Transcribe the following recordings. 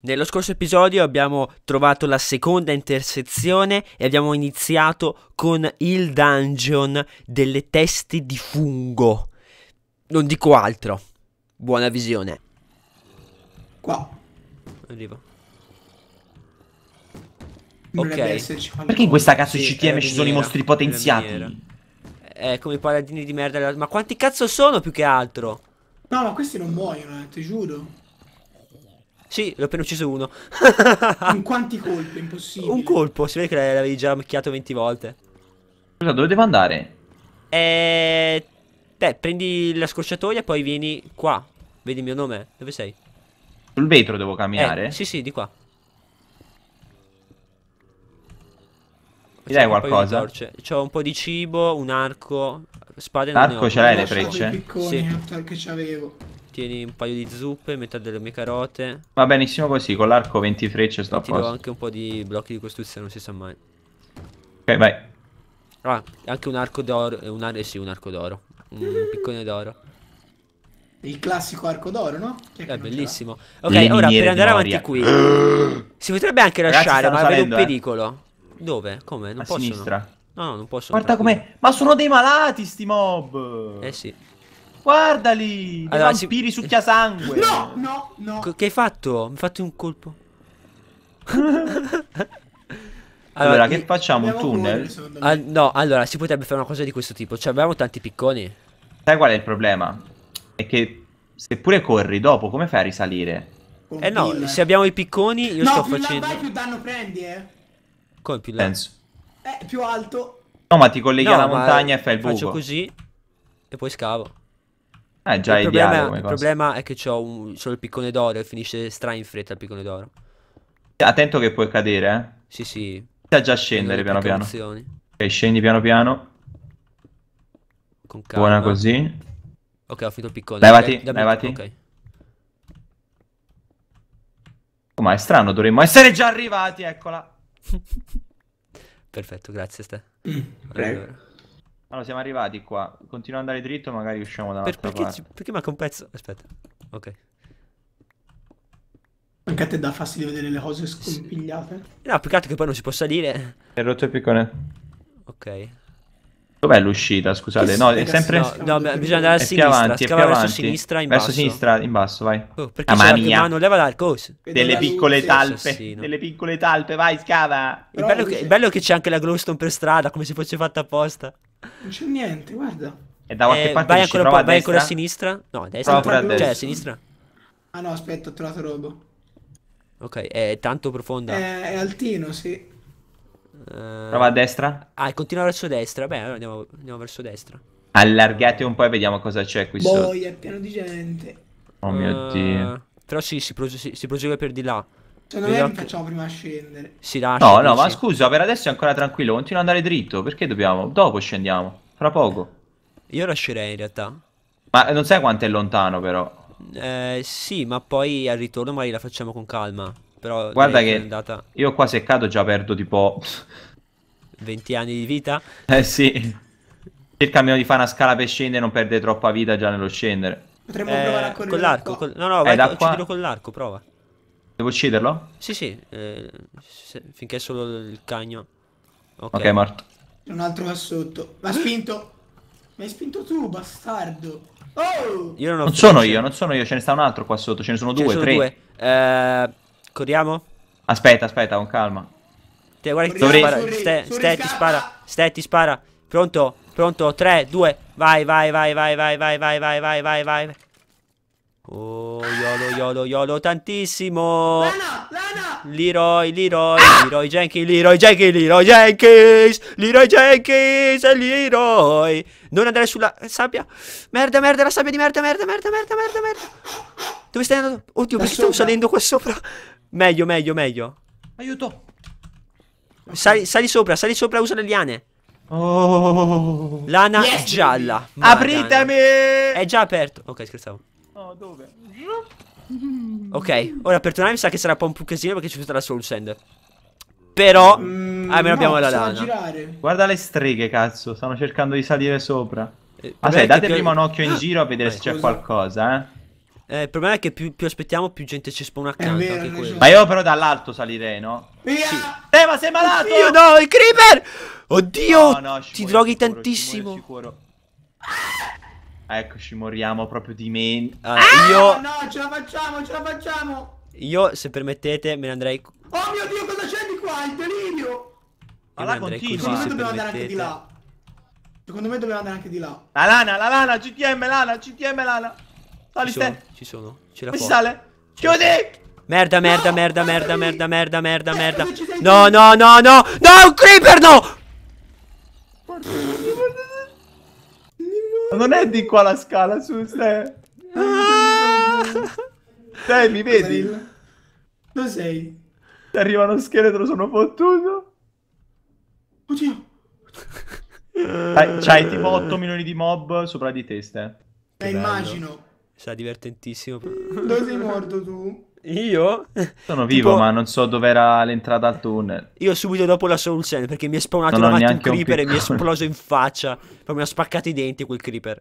Nello scorso episodio abbiamo trovato la seconda intersezione e abbiamo iniziato con il dungeon delle teste di fungo. Non dico altro. Buona visione. Qua. Arrivo. Ok. Perché in questa cazzo sì, CTM ci sono i mostri potenziati? Eh, come i paladini di merda. Ma quanti cazzo sono più che altro? No, ma questi non muoiono, eh, ti giuro. Sì, l'ho appena ucciso uno. In quanti colpi? Impossibile. Un colpo, si vede che l'avevi già macchiato 20 volte. Scusa, dove devo andare? Eh... Te, prendi la scorciatoia e poi vieni qua. Vedi il mio nome? Dove sei? Sul vetro devo camminare? Eh, sì, sì, di qua. Mi dai qualcosa? C'ho un po' di cibo, un arco, spade L'arco ce l'hai le frecce? Sì. che c'avevo tieni un paio di zuppe, metà delle mie carote. Va benissimo così, con l'arco 20 frecce sto a posto. Ti do anche un po' di blocchi di costruzione, non si sa mai. Ok, vai. Ah, anche un arco d'oro, eh, un, ar eh sì, un arco d'oro, un piccone d'oro. Il classico arco d'oro, no? Che è, eh, è bellissimo. Ok, Le ora per andare avanti qui. si potrebbe anche lasciare, Ragazzi, ma vedo un pericolo. Eh. Dove? Come? Non a posso. sinistra. No, no, non posso. Guarda com'è. Ma sono dei malati sti mob. Eh sì. Guardali! Allora, vampiri si... succhia sangue! No, no, no! Co che hai fatto? Mi hai fatto un colpo. allora, allora, che facciamo? Un tunnel? Fuori, ah, no, allora, si potrebbe fare una cosa di questo tipo. Cioè, abbiamo tanti picconi. Sai qual è il problema? È che seppure corri dopo, come fai a risalire? Con eh no, se abbiamo i picconi, io no, sto facendo... No, più più danno prendi, eh! Come più là? Penso. Eh, più alto. No, ma ti colleghi no, alla montagna e fai il buco. Faccio così e poi scavo. Eh, già il problema, il problema è che c'ho, un, c'ho, il piccone d'oro e finisce stra in fretta il piccone d'oro. Attento che puoi cadere, eh. Sì, sì. Sta già a scendere piano piano. Ok, scendi piano piano. Con calma. Buona così. Ok, ho finito il piccone. Levati, Dai, levati. Ok. Oh, ma è strano, dovremmo essere già arrivati, eccola. Perfetto, grazie Ste. Mm, prego. Allora. Allora, siamo arrivati qua. Continua ad andare dritto, magari usciamo da un'altra per, perché, parte. Perché manca un pezzo? Aspetta. Ok. Perché a te dà fastidio vedere le cose scompigliate? No, peccato che poi non si può salire. È rotto il piccone. Ok. Dov'è l'uscita? Scusate, no, è sempre... No, no bisogna andare a sinistra, avanti, scava verso avanti. sinistra, in verso basso. sinistra, in basso, vai. Oh, perché ah, c'è mia. mano, leva dal coso. Delle piccole talpe, assassino. delle piccole talpe, vai, scava. Il bello, che, il bello, che, c'è anche la glowstone per strada, come se fosse fatta apposta. Non c'è niente, guarda. E da qualche eh, parte vai ancora, prova vai ancora a sinistra? No, a destra. Prova a Cioè, a sinistra. Ah no, aspetta, ho trovato robo. Ok, è tanto profonda. È, eh, è altino, sì. Uh... Prova a destra. Ah, continua verso destra. Beh, allora andiamo, andiamo verso destra. Allargate un po' e vediamo cosa c'è qui Boy, sotto. Boia, è pieno di gente. Oh mio uh... dio. Però sì, si, prosegue, si prosegue per di là. Secondo me anche... facciamo prima scendere. Si lascia. No, no, ma scusa, per adesso è ancora tranquillo. Continua ad andare dritto. Perché dobbiamo? Dopo scendiamo. Fra poco. Io lascerei in realtà. Ma non sai quanto è lontano, però. Eh, sì, ma poi al ritorno magari la facciamo con calma. Però Guarda che andata... io qua seccato già perdo tipo 20 anni di vita? Eh sì. Cerca almeno di fare una scala per scendere non perdere troppa vita già nello scendere. Potremmo eh, provare a eh, correre con l'arco. Col... No, no, eh, vai, da qua... con l'arco, prova. Devo ucciderlo? Sì, sì, eh, se, finché è solo il cagno. Ok, okay morto. C'è un altro qua sotto. L'ha spinto. Mi hai spinto tu, bastardo. Oh! Io non, non sono io, non sono io, ce ne sta un altro qua sotto, ce ne sono ce due, sono tre. Due. Eh, corriamo? Aspetta, aspetta, con calma. Te, guarda che Dovrei... spara. ste ti spara. Ste ti spara. Pronto? Pronto? 3, 2. Vai, vai, vai, vai, vai, vai, vai, vai, vai, vai, vai. Yolo, yolo, yolo, tantissimo. Lana, Lana. Leroy, Leroy, Leroy Jenkins, Leroy Jenkins, Leroy Jenkins, Leroy Jenkins, Leroy. Non andare sulla sabbia. Merda, merda, la sabbia di merda, merda, merda, merda, merda, merda. Dove stai andando? Oddio, mi sto salendo qua sopra. Meglio, meglio, meglio. Aiuto. Sali, sali sopra, sali sopra, usa le liane. Oh. Lana yes. è gialla. Madonna. Apritemi! È già aperto. Ok, scherzavo. No, dove? Ok, ora per tornare mi sa che sarà un po' un casino perché ci sarà la soul sand. Però, mm, almeno no, abbiamo la lana. Guarda le streghe, cazzo, stanno cercando di salire sopra. Eh, Ma date più... prima un occhio in giro a vedere eh, se c'è qualcosa, eh. Eh, il problema è che più, più aspettiamo, più gente ci spawna accanto. Vero, ma io però dall'alto salirei, no? Via! Sì. Eh, ma sei malato! Oddio, no, il creeper! Oddio! No, no, ti droghi sicuro, tantissimo. Ci muore, ci Eccoci, moriamo proprio di me. Ah, ah, io... No, ce la facciamo, ce la facciamo. Io, se permettete, me ne andrei... Oh mio Dio, cosa c'è di qua? Il delirio. Ma là continua. Secondo me se dobbiamo andare anche di là. Secondo me dobbiamo andare anche di là. La lana, la lana, GTM, lana, GTM, lana. Sali, ci sono, ci sono. Ce la si sale. Chiudi! Merda, merda, no, merda, merda, merda, merda, merda, merda, merda. No, no, no, no. No, un creeper, no! Porca. Non è di qua la scala, su, Ste. Ah! mi vedi? Dove sei? Ti arriva lo scheletro, sono fottuto. Oddio. C'hai tipo 8 milioni di mob sopra di te, Ste. Eh, immagino. Sarà divertentissimo. Dove sei morto tu? Io? Sono vivo, tipo... ma non so dove era l'entrata al tunnel. Io subito dopo la soluzione, perché mi è spawnato davanti un creeper un e mi è esploso in faccia. Poi mi ha spaccato i denti quel creeper.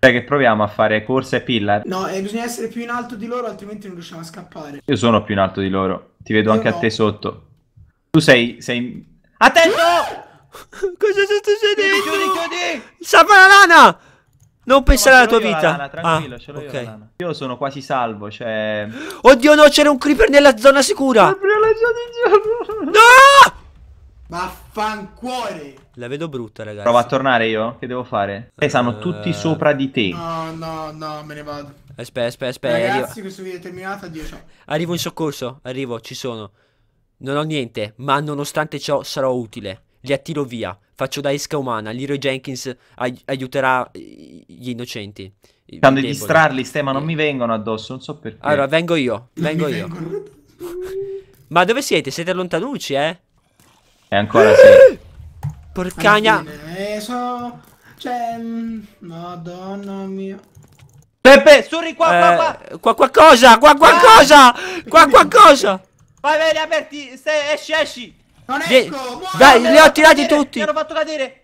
Sai che proviamo a fare corsa e pillar? No, e bisogna essere più in alto di loro, altrimenti non riusciamo a scappare. Io sono più in alto di loro. Ti vedo Io anche no. a te sotto. Tu sei... sei... Attento! Ah! Cosa sta succedendo? Chiudi, chiudi! la lana! Non pensare alla tua vita. Lana, tranquillo, ah, ce l'ho okay. io, io sono quasi salvo, cioè... Oddio no, c'era un creeper nella zona sicura! No! Vaffancuore! La vedo brutta, ragazzi. Prova a tornare io? Che devo fare? Eh, sanno eh. tutti sopra di te. No, no, no, me ne vado. Aspetta, aspetta, aspetta. Ragazzi, arrivo. questo video è terminato, addio ciao. Arrivo in soccorso, arrivo, ci sono. Non ho niente, ma nonostante ciò sarò utile li attiro via, faccio da esca umana, Leroy Jenkins ai- aiuterà gli innocenti. Tanto di distrarli, ma non mi vengono addosso, non so perché. Allora, vengo io, vengo io. Ma dove siete? Siete lontanucci, eh? E ancora sì. Porcagna. Eh, so... Cioè... Mm, Madonna mia. Peppe, surri qua, qua, qua. Eh, qua, qua cosa, qua, qua qua, qua Vai, vai, aperti, esci, esci. Non esco! muoio, Dai, li ho tirati cadere, tutti! Mi hanno fatto cadere!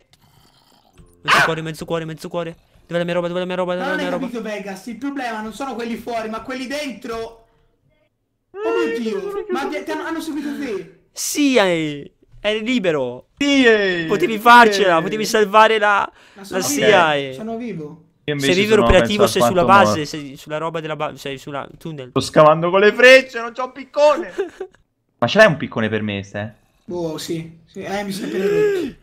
Mezzo ah. cuore, mezzo cuore, mezzo cuore. Dove è la mia roba, dove è la mia roba, dove è la mia roba? Non ho capito Vegas, il problema non sono quelli fuori, ma quelli dentro. Eh, oh mio Dio, ma ti hanno, hanno seguito te. Sì, eri libero. Sì, eh. potevi farcela, sì. Eh. potevi salvare la, ma sono la CIA. Sono vivo. Sei vivo operativo, sei sulla base, morto. sei sulla roba della base, sei sulla tunnel. Sto scavando con le frecce, non c'ho un piccone. ma ce l'hai un piccone per me, Ste? Wow, oh, sì. sì. Eh, mi sembra rotto.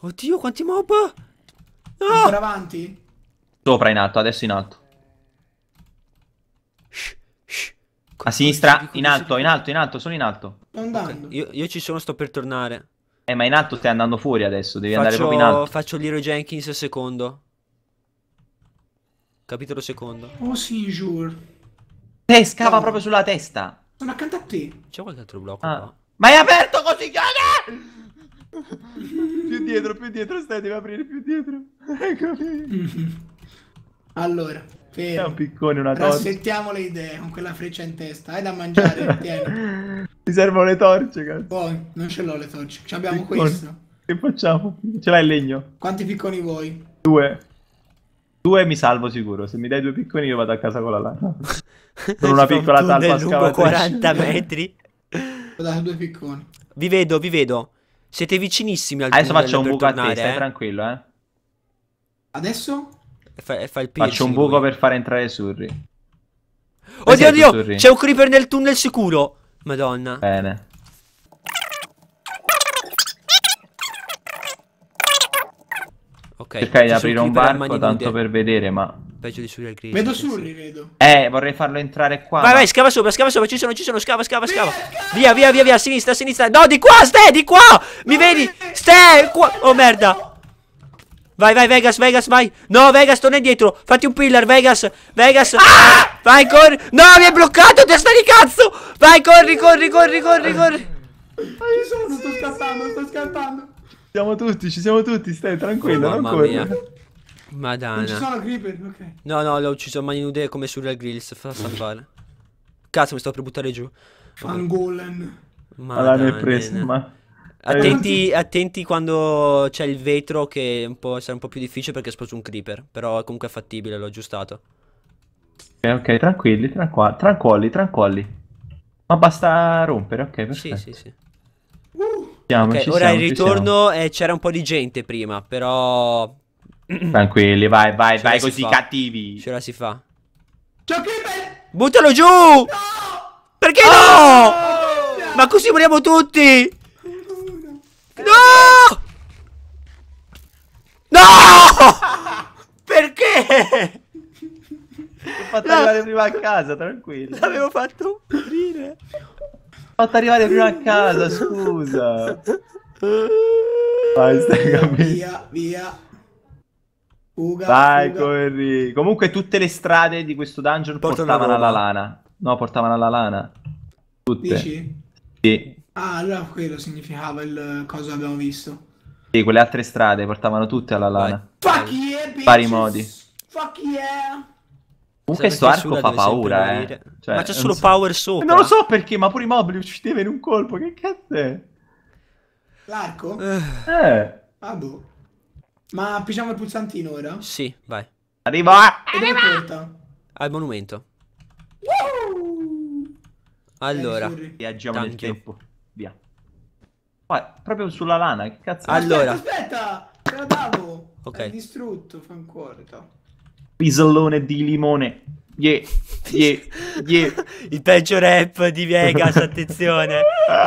Oddio, quanti mob! No! Ah! Ancora avanti? Sopra in alto, adesso in alto. Shh, shh. A sinistra, in alto, in alto, in alto, sono in alto. Sto andando. Okay, io, io, ci sono, sto per tornare. Eh, ma in alto stai andando fuori adesso, devi faccio, andare proprio in alto. Faccio Liro Jenkins secondo. Capitolo secondo. Oh sì, giuro. Te scava oh. proprio sulla testa. Sono accanto a te. C'è qualche altro blocco ah. qua? Ma è aperto così, Giada! più dietro, più dietro, stai, devi aprire più dietro. Eccomi. Allora, fermo. È un piccone, una torcia. Aspettiamo le idee con quella freccia in testa. Hai da mangiare, tieni. Ti servono le torce, cazzo. Poi, non ce l'ho le torce. Ci abbiamo piccone. questo. Che facciamo? Ce l'hai il legno? Quanti picconi vuoi? Due. Due mi salvo sicuro, se mi dai due picconi io vado a casa con la lana. Con una piccola talpa scavatrice. 40 metri. Ho due picconi. Vi vedo, vi vedo. Siete vicinissimi al Adesso faccio un buco tornare, a te, stai eh. tranquillo, eh. Adesso? Fa, fa il faccio un buco lui. per far entrare Surri. Oddio, oddio, c'è un creeper nel tunnel sicuro. Madonna. Bene. Ok. Cercai di aprire un barco tanto per vedere, ma Peggio di Surreal Grip. Vedo Surri, vedo. Eh, vorrei farlo entrare qua. Vai, vai, scava sopra, scava sopra, ci sono, ci sono, scava, scava, scava. Via, via, via, via, a sinistra, a sinistra. No, di qua, Ste, di qua! Mi no, vedi? Ste, qua. Oh, merda. Vai, vai, Vegas, Vegas, vai. No, Vegas, torna indietro. Fatti un pillar, Vegas, Vegas. Ah! Vai, corri. No, mi hai bloccato, testa di cazzo. Vai, corri, corri, corri, corri, corri. Ma io sono, sto scappando, sto scappando. Ci siamo tutti, ci siamo tutti, stai tranquillo, oh, non corri. Madonna. Non ci sono creeper, ok. No, no, l'ho ucciso a mani nude come su Real Grills. Fa salvare. Cazzo, mi sto per buttare giù. Fangolen. Madonna. Preso, ma... Attenti, attenti quando c'è il vetro che può essere un po' più difficile perché sposto un creeper. Però comunque è fattibile, l'ho aggiustato. Ok, eh, ok, tranquilli, tranquilli, tranquilli, tranquilli. Ma basta rompere, ok, perfetto. Sì, sì, sì. Uh, siamo, okay, ora siamo, il ritorno eh, c'era un po' di gente prima, però Tranquilli, vai, vai, vai così cattivi. Ce la si fa. Buttalo giù! No! Perché oh! no? Ma così moriamo tutti! No! No! Perché? L'ho fatto arrivare prima a casa, tranquillo. L'avevo fatto morire. L'ho fatto arrivare prima a casa, scusa. Vai, stai capendo. Via, via. Fuga, Vai, fuga. corri. Comunque tutte le strade di questo dungeon Portano portavano alla lana. No, portavano alla lana. Tutte. Dici? Sì. Ah, allora quello significava il cosa abbiamo visto. Sì, quelle altre strade portavano tutte alla lana. Fuck yeah, bitches. Pari modi. Fuck yeah. Comunque sto arco fa paura, eh. Cioè, ma c'è solo so. power sopra. Non lo so perché, ma pure i mobili uccideva in un colpo, che cazzo è? L'arco? Eh. eh. Ah, boh. Ma pigiamo il pulsantino ora? Sì, vai. Arriva! Arriva! Al monumento. Woo! Allora, viaggiamo tanchio. nel tempo. Via. Ma proprio sulla lana, che cazzo? Allora. Aspetta, aspetta! Te la davo! Ok. È distrutto, fa un cuore, to. Pisellone di limone. Yeah, yeah, yeah. Il peggio rap di Vegas, attenzione.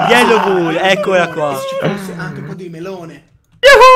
Yellow Bull, eccola qua. Anche un po' di melone. Yahoo!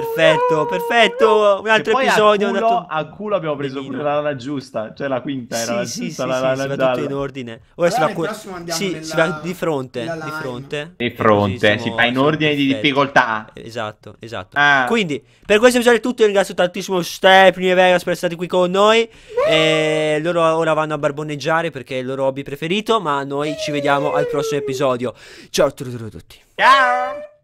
Perfetto, perfetto. Un altro episodio. A culo, andato... a culo abbiamo preso pure la lana giusta. Cioè la quinta era sì, la sì, giusta, sì, la lana sì, tutto in ordine. Ora si va, cu- sì, nella... si va di fronte. Di fronte. Di fronte. Siamo, si fa in ordine di difficoltà. Esatto, esatto. Ah. Quindi, per questo episodio è tutto. Io ringrazio tantissimo Stephanie e Vegas per essere stati qui con noi. E loro ora vanno a barboneggiare perché è il loro hobby preferito. Ma noi ci vediamo al prossimo episodio. Ciao a tutti. Ciao.